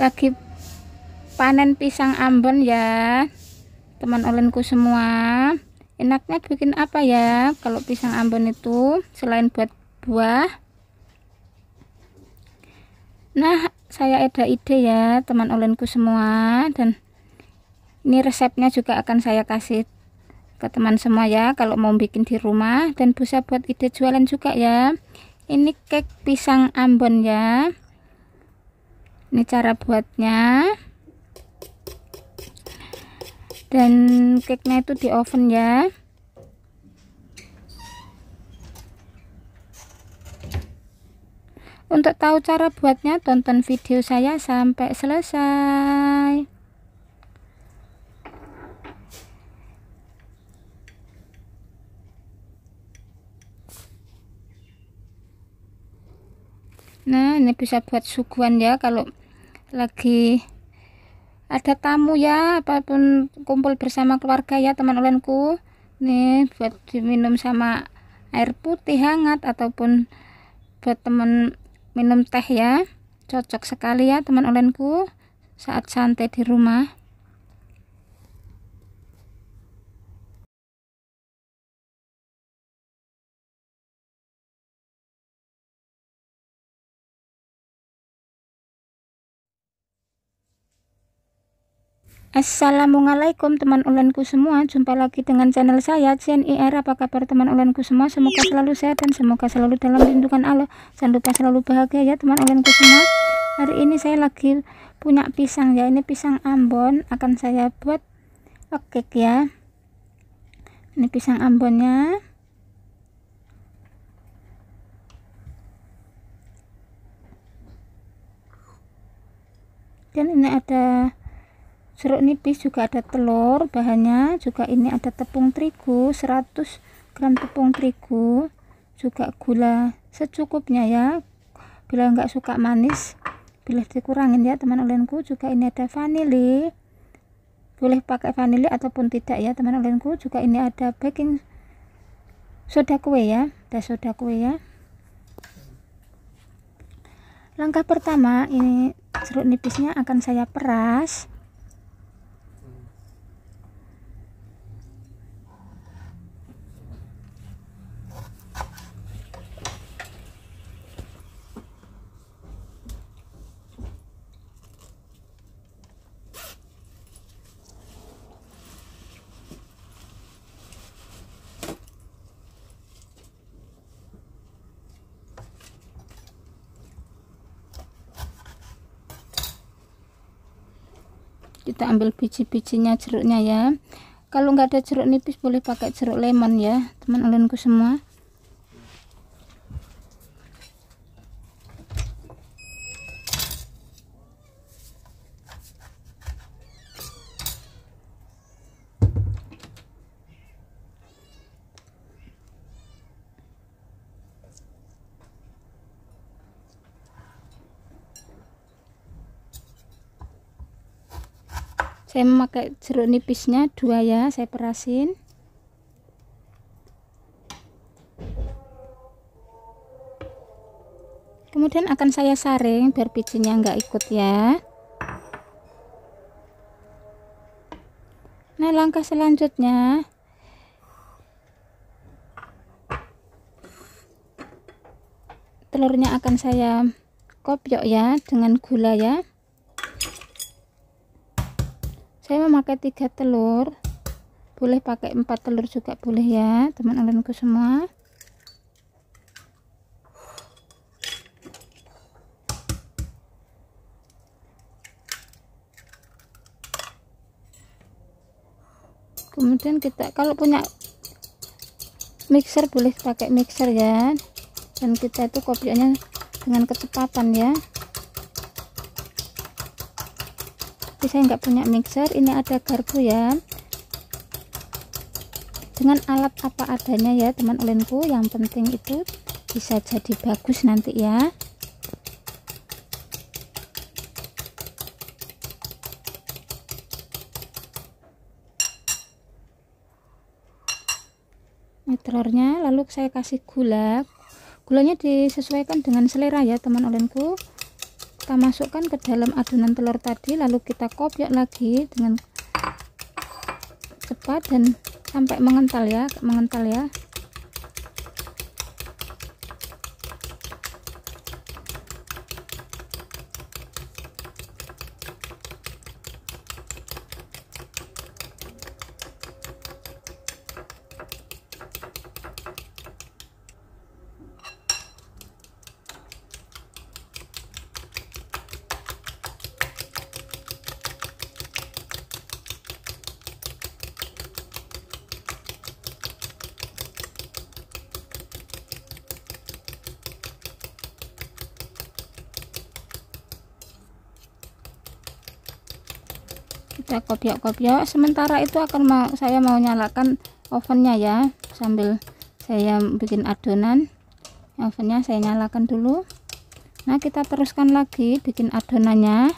lagi panen pisang ambon ya teman olenku semua enaknya bikin apa ya kalau pisang ambon itu selain buat buah nah saya ada ide ya teman olenku semua dan ini resepnya juga akan saya kasih ke teman semua ya kalau mau bikin di rumah dan bisa buat ide jualan juga ya ini cake pisang ambon ya ini cara buatnya dan cake nya itu di oven ya untuk tahu cara buatnya tonton video saya sampai selesai Nah, ini bisa buat suguhan ya kalau lagi ada tamu ya apapun kumpul bersama keluarga ya teman ulenku, nih buat diminum sama air putih hangat ataupun buat teman minum teh ya cocok sekali ya teman ulenku saat santai di rumah Assalamualaikum teman ulanku semua Jumpa lagi dengan channel saya Chen IR Apa kabar teman ulanku semua Semoga selalu sehat dan semoga selalu dalam lindungan Allah Jangan lupa selalu bahagia ya teman ulanku semua Hari ini saya lagi punya pisang ya Ini pisang Ambon Akan saya buat Oke ya Ini pisang Ambonnya Dan ini ada jeruk nipis juga ada telur bahannya juga ini ada tepung terigu 100 gram tepung terigu juga gula secukupnya ya bila nggak suka manis boleh dikurangin ya teman olenku juga ini ada vanili boleh pakai vanili ataupun tidak ya teman olenku juga ini ada baking soda kue ya ada soda kue ya langkah pertama ini jeruk nipisnya akan saya peras kita ambil biji-bijinya jeruknya ya kalau nggak ada jeruk nipis boleh pakai jeruk lemon ya teman ulinku semua saya memakai jeruk nipisnya dua ya saya perasin kemudian akan saya saring biar bijinya enggak ikut ya nah langkah selanjutnya telurnya akan saya kopiok ya dengan gula ya saya memakai tiga telur boleh pakai empat telur juga boleh ya teman-temanku semua kemudian kita kalau punya mixer boleh pakai mixer ya dan kita itu kopiannya dengan kecepatan ya tapi saya nggak punya mixer ini ada garpu ya dengan alat apa adanya ya teman ulinku yang penting itu bisa jadi bagus nanti ya ini telurnya lalu saya kasih gula gulanya disesuaikan dengan selera ya teman ulinku kita masukkan ke dalam adonan telur tadi lalu kita kopiok lagi dengan cepat dan sampai mengental ya mengental ya saya kopiok-kopiok sementara itu akan mau saya mau nyalakan ovennya ya sambil saya bikin adonan ovennya saya nyalakan dulu nah kita teruskan lagi bikin adonannya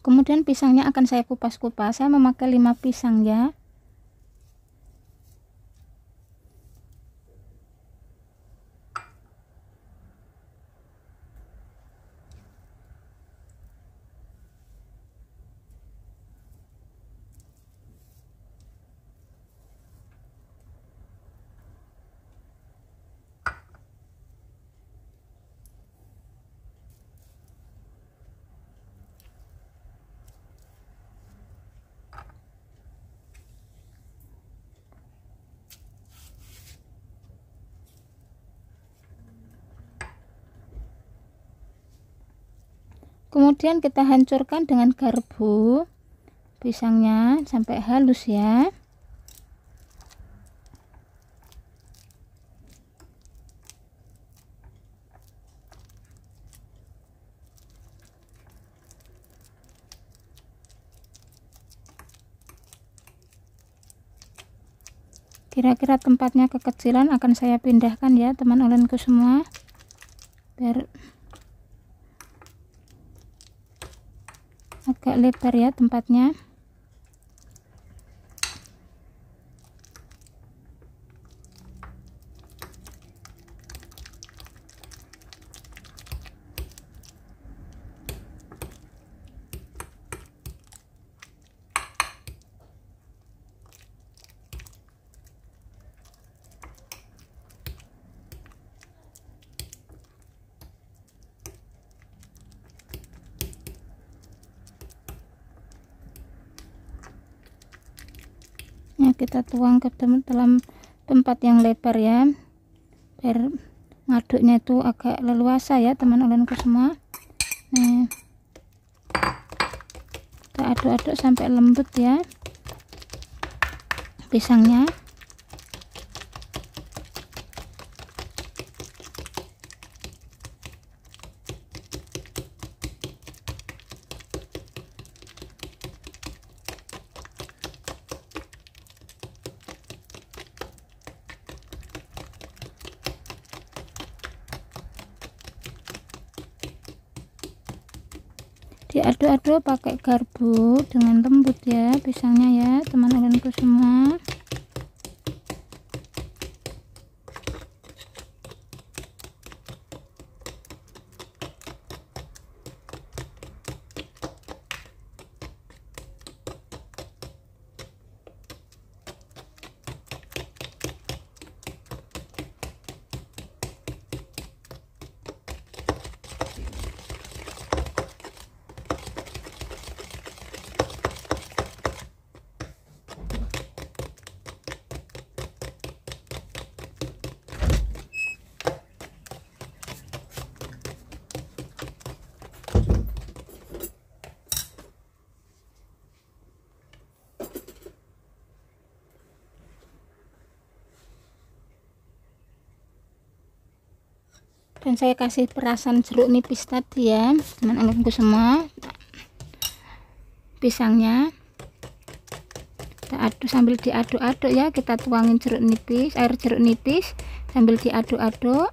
kemudian pisangnya akan saya kupas-kupas saya memakai 5 pisang ya kemudian kita hancurkan dengan garpu pisangnya sampai halus ya kira-kira tempatnya kekecilan akan saya pindahkan ya teman-temanku semua biar agak lebar ya tempatnya kita tuang ke dalam tempat yang lebar ya biar ngaduknya itu agak leluasa ya teman-temanku semua nah kita aduk-aduk sampai lembut ya pisangnya diaduk-aduk pakai garpu dengan lembut ya pisangnya ya teman-temanku semua dan saya kasih perasan jeruk nipis tadi ya teman-temanku semua pisangnya kita aduk sambil diaduk-aduk ya kita tuangin jeruk nipis air jeruk nipis sambil diaduk-aduk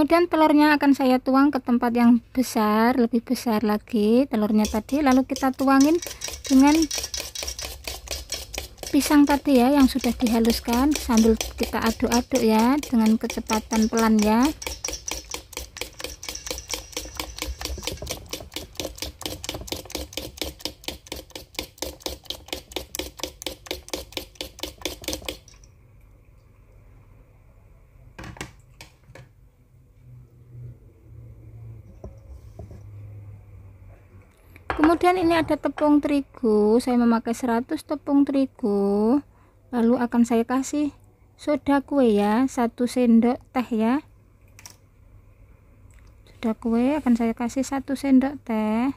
kemudian telurnya akan saya tuang ke tempat yang besar lebih besar lagi telurnya tadi lalu kita tuangin dengan pisang tadi ya yang sudah dihaluskan sambil kita aduk-aduk ya dengan kecepatan pelan ya kemudian ini ada tepung terigu saya memakai 100 tepung terigu lalu akan saya kasih soda kue ya satu sendok teh ya soda kue akan saya kasih satu sendok teh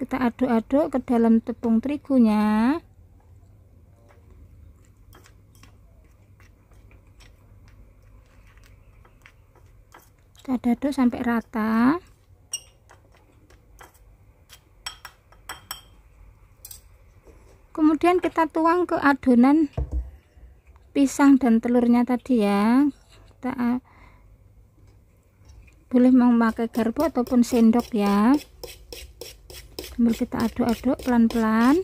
kita aduk-aduk ke dalam tepung terigunya kita aduk sampai rata kemudian kita tuang ke adonan pisang dan telurnya tadi ya kita eh, boleh memakai garpu ataupun sendok ya sambil kita aduk-aduk pelan-pelan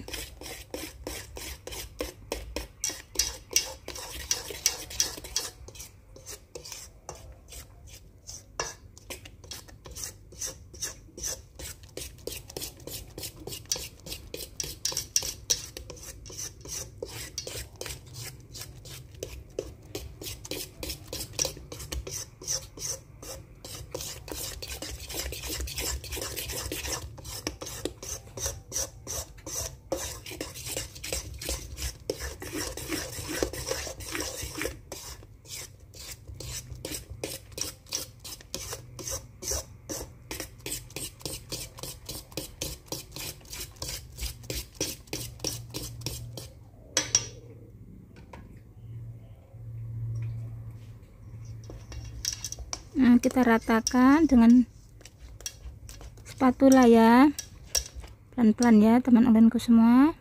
kita ratakan dengan spatula ya pelan-pelan ya teman-temanku semua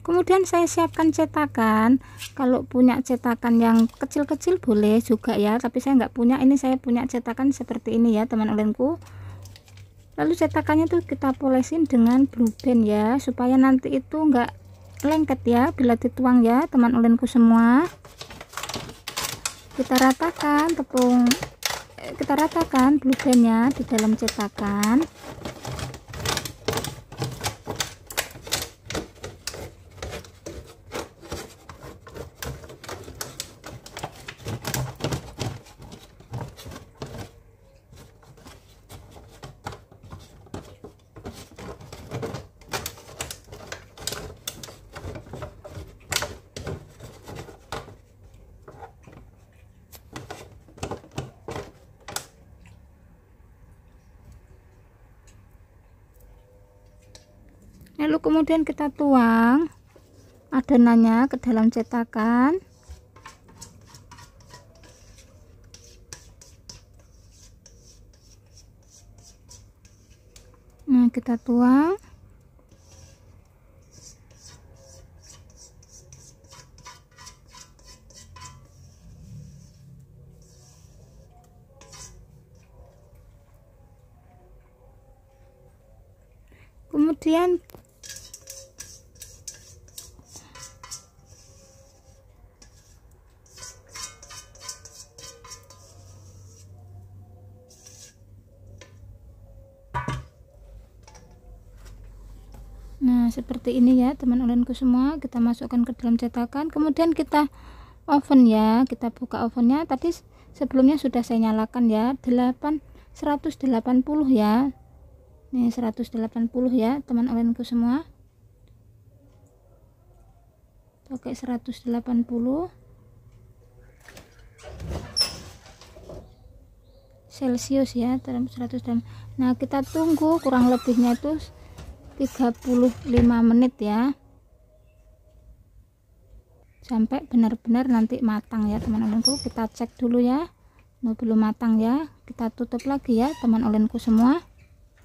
kemudian saya siapkan cetakan kalau punya cetakan yang kecil-kecil boleh juga ya tapi saya nggak punya ini saya punya cetakan seperti ini ya teman-temanku lalu cetakannya tuh kita polesin dengan blue band ya supaya nanti itu nggak lengket ya bila dituang ya teman-temanku semua kita ratakan tepung eh, kita ratakan nya di dalam cetakan lalu kemudian kita tuang adonannya ke dalam cetakan nah kita tuang kemudian nah seperti ini ya teman ulinku semua kita masukkan ke dalam cetakan kemudian kita oven ya kita buka ovennya tadi sebelumnya sudah saya nyalakan ya 8 180 ya ini 180 ya teman ulinku semua pakai 180 celcius ya 100 dan nah kita tunggu kurang lebihnya tuh 35 menit ya sampai benar-benar nanti matang ya teman olenku kita cek dulu ya mau belum matang ya kita tutup lagi ya teman olenku semua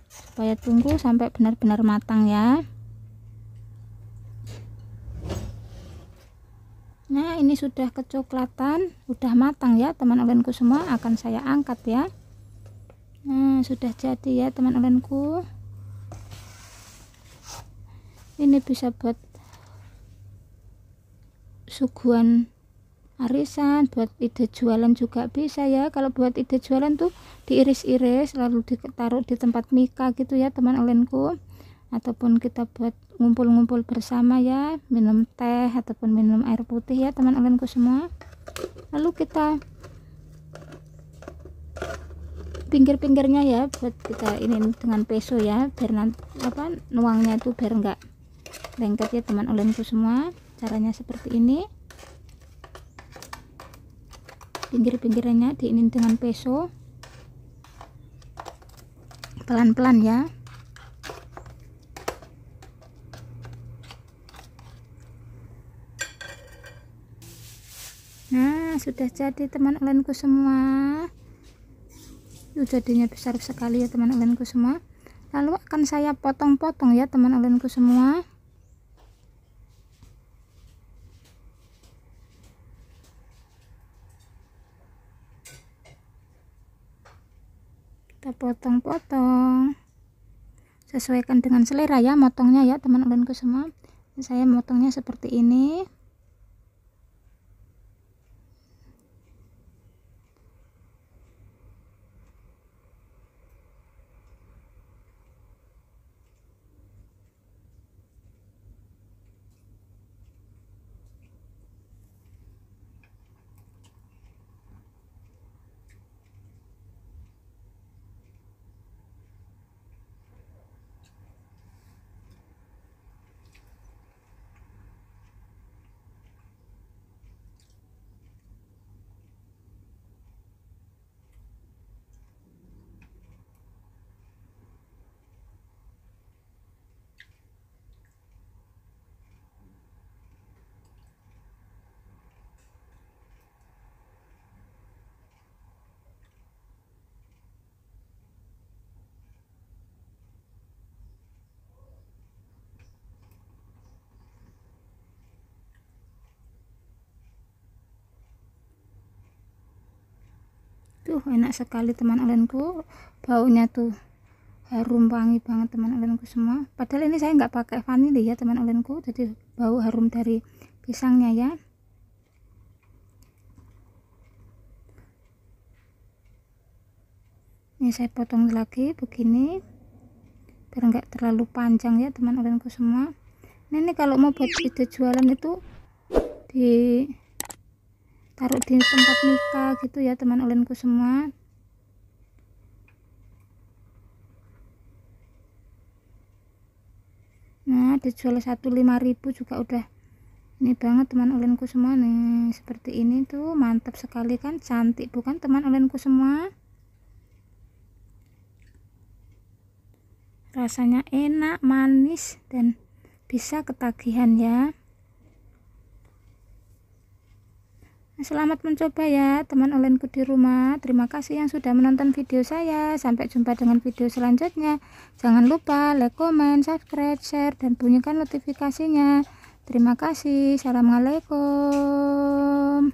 supaya tunggu sampai benar-benar matang ya nah ini sudah kecoklatan sudah matang ya teman olenku semua akan saya angkat ya nah sudah jadi ya teman olenku ini bisa buat suguhan arisan buat ide jualan juga bisa ya kalau buat ide jualan tuh diiris-iris lalu ditaruh di tempat mika gitu ya teman olenku ataupun kita buat ngumpul-ngumpul bersama ya minum teh ataupun minum air putih ya teman olenku semua lalu kita pinggir-pinggirnya ya buat kita ini dengan peso ya biar nanti apa nuangnya itu biar enggak lengket ya teman ulenku semua caranya seperti ini pinggir-pinggirannya diinin dengan peso pelan-pelan ya nah sudah jadi teman ulenku semua itu jadinya besar sekali ya teman ulenku semua lalu akan saya potong-potong ya teman ulenku semua kita potong-potong sesuaikan dengan selera ya motongnya ya teman teman semua saya motongnya seperti ini tuh enak sekali teman alenku baunya tuh harum wangi banget teman alenku semua padahal ini saya nggak pakai vanili ya teman alenku jadi bau harum dari pisangnya ya ini saya potong lagi begini biar nggak terlalu panjang ya teman alenku semua ini kalau mau buat ide jualan itu di taruh di tempat nikah gitu ya teman ulinku semua nah dijual satu lima ribu juga udah ini banget teman ulinku semua nih seperti ini tuh mantap sekali kan cantik bukan teman ulinku semua rasanya enak manis dan bisa ketagihan ya Selamat mencoba ya teman onlineku di rumah. Terima kasih yang sudah menonton video saya. Sampai jumpa dengan video selanjutnya. Jangan lupa like, comment, subscribe, share, dan bunyikan notifikasinya. Terima kasih. Assalamualaikum.